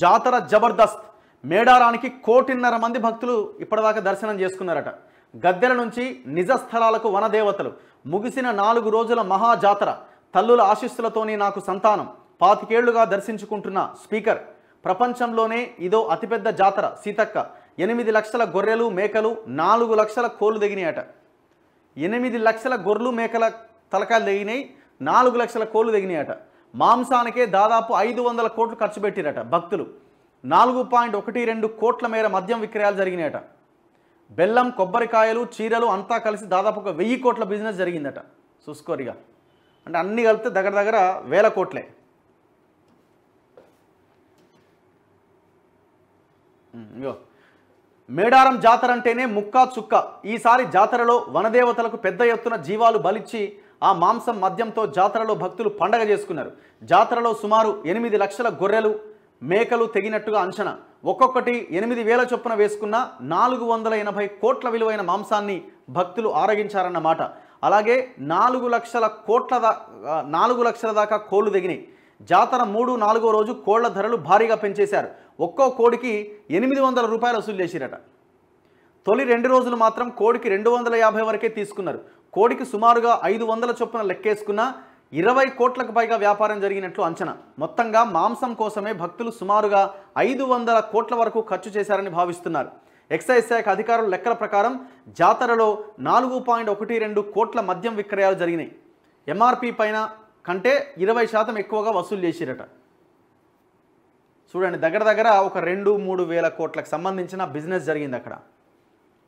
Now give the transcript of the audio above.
జాతర జబర్దస్త్ మేడారానికి కోటిన్నర మంది భక్తులు ఇప్పటిదాకా దర్శనం చేసుకున్నారట గద్దెల నుంచి నిజ స్థలాలకు వనదేవతలు ముగిసిన నాలుగు రోజుల మహాజాతర తల్లుల ఆశీస్సులతోనే నాకు సంతానం పాతికేళ్లుగా దర్శించుకుంటున్న స్పీకర్ ప్రపంచంలోనే ఇదో అతిపెద్ద జాతర సీతక్క ఎనిమిది లక్షల గొర్రెలు మేకలు నాలుగు లక్షల కోళ్ళు దిగినాయట ఎనిమిది లక్షల గొర్రెలు మేకల తలకాయలు దిగినాయి నాలుగు లక్షల కోళ్ళు దిగినాయట మాంసానికే దాదాపు ఐదు వందల కోట్లు ఖర్చు పెట్టిరట భక్తులు నాలుగు పాయింట్ ఒకటి రెండు కోట్ల మేర మద్యం విక్రయాలు జరిగినాయట బెల్లం కొబ్బరికాయలు చీరలు అంతా కలిసి దాదాపు ఒక వెయ్యి కోట్ల బిజినెస్ జరిగిందట చూసుకోరిగా అంటే అన్నీ కలిపితే దగ్గర దగ్గర వేల కోట్లే ఇగో మేడారం జాతర అంటేనే ముక్కా చుక్క ఈసారి జాతరలో వనదేవతలకు పెద్ద ఎత్తున జీవాలు బలిచ్చి ఆ మాంసం మద్యంతో జాతరలో భక్తులు పండగ చేసుకున్నారు జాతరలో సుమారు ఎనిమిది లక్షల గొర్రెలు మేకలు తెగినట్టుగా అంచనా ఒక్కొక్కటి ఎనిమిది వేల చొప్పున వేసుకున్న నాలుగు వందల ఎనభై కోట్ల విలువైన మాంసాన్ని భక్తులు ఆరగించారన్నమాట అలాగే నాలుగు లక్షల కోట్ల దా నాలుగు లక్షల దాకా కోళ్లు దిగినాయి జాతర మూడు నాలుగో రోజు కోళ్ల ధరలు భారీగా పెంచేశారు ఒక్కో కోడికి ఎనిమిది వందల రూపాయలు వసూలు చేసిరట తొలి రెండు రోజులు మాత్రం కోడికి రెండు వందల యాభై వరకే తీసుకున్నారు కోడికి సుమారుగా ఐదు వందల చొప్పున లెక్కేసుకున్న ఇరవై కోట్లకు పైగా వ్యాపారం జరిగినట్లు అంచనా మొత్తంగా మాంసం కోసమే భక్తులు సుమారుగా ఐదు వందల కోట్ల వరకు ఖర్చు చేశారని భావిస్తున్నారు ఎక్సైజ్ శాఖ అధికారుల లెక్కల ప్రకారం జాతరలో నాలుగు పాయింట్ ఒకటి రెండు కోట్ల మద్యం విక్రయాలు జరిగినాయి ఎంఆర్పి పైన కంటే ఇరవై శాతం ఎక్కువగా వసూలు చేసిరట చూడండి దగ్గర దగ్గర ఒక రెండు మూడు వేల కోట్లకు సంబంధించిన బిజినెస్ జరిగింది అక్కడ